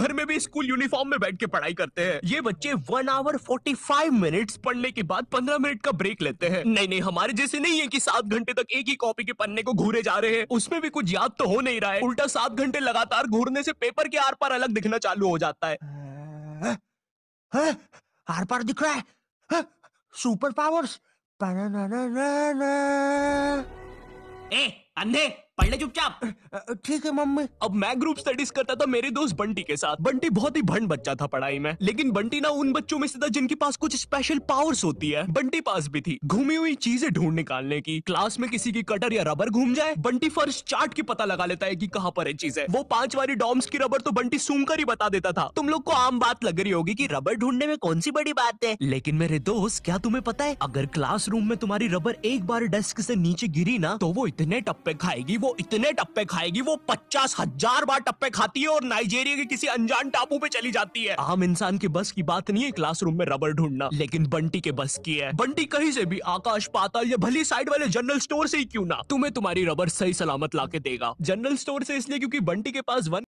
घर में भी स्कूल यूनिफॉर्म में बैठ के पढ़ाई करते हैं ये बच्चे one hour forty five minute पढ़ने के बाद पंद्रह मिनट का ब्रेक लेते हैं नहीं नहीं हमारे जैसे नहीं है की सात घंटे तक एक ही कॉपी के पन्ने को घूरे जा रहे हैं उसमें भी कुछ याद तो हो नहीं रहा है उल्टा सात घंटे लगातार घूरने से पेपर के आर पार अलग दिखना चालू हो जाता है आर पार दिख रहा है सुपर पावर्स ए अंधे पढ़ ले चुपचाप ठीक है मम्मी अब मैं ग्रुप स्टडीज करता था मेरे दोस्त बंटी के साथ बंटी बहुत ही भंड बच्चा था पढ़ाई में लेकिन बंटी ना उन बच्चों में से था जिनके पास कुछ स्पेशल पावर्स होती है बंटी पास भी थी घूमी हुई चीजें ढूंढ निकालने की क्लास में किसी की कटर या रबर घूम जाए बंटी फर्स्ट चार्ट की पता लगा लेता है की कहाँ पर है है वो पांच वाली डॉम्स की रबर तो बंटी सूंघ कर ही बता देता था तुम लोग को आम बात लग रही होगी की रबर ढूंढने में कौन सी बड़ी बात है लेकिन मेरे दोस्त क्या तुम्हें पता है अगर रूम में तुम्हारी रबर एक बार डेस्क से नीचे गिरी ना तो वो इतने टप्पे खाएगी वो इतने टप्पे खाएगी वो पचास हजार बार टप्पे खाती है और नाइजेरिया के किसी अनजान टापू पे चली जाती है आम इंसान की बस की बात नहीं है क्लासरूम में रबर ढूंढना लेकिन बंटी के बस की है बंटी कहीं से भी आकाश पाताल या भली साइड वाले जनरल स्टोर से ही क्यों ना तुम्हें तुम्हारी रबर सही सलामत ला देगा जनरल स्टोर से इसलिए क्योंकि बंटी के पास वन